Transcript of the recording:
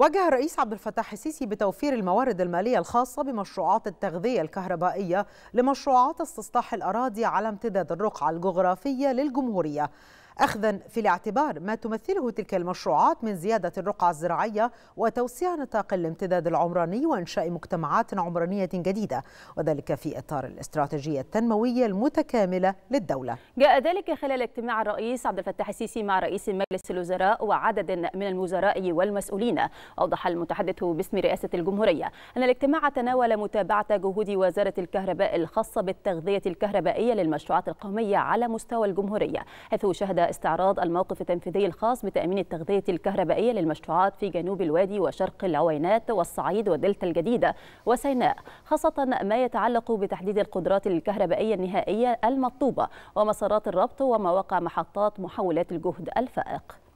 وجه الرئيس عبد الفتاح السيسي بتوفير الموارد المالية الخاصة بمشروعات التغذية الكهربائية لمشروعات استصلاح الأراضي على امتداد الرقعة الجغرافية للجمهورية أخذا في الاعتبار ما تمثله تلك المشروعات من زيادة الرقعة الزراعية وتوسيع نطاق الامتداد العمراني وإنشاء مجتمعات عمرانية جديدة وذلك في إطار الاستراتيجية التنموية المتكاملة للدولة جاء ذلك خلال اجتماع الرئيس عبد الفتاح السيسي مع رئيس مجلس الوزراء وعدد من الوزراء والمسؤولين أوضح المتحدث باسم رئاسة الجمهورية أن الاجتماع تناول متابعة جهود وزارة الكهرباء الخاصة بالتغذية الكهربائية للمشروعات القومية على مستوى الجمهورية حيث شهد استعراض الموقف التنفيذي الخاص بتأمين التغذية الكهربائية للمشروعات في جنوب الوادي وشرق العوينات والصعيد والدلتا الجديدة وسيناء خاصة ما يتعلق بتحديد القدرات الكهربائية النهائية المطلوبة ومسارات الربط ومواقع محطات محولات الجهد الفائق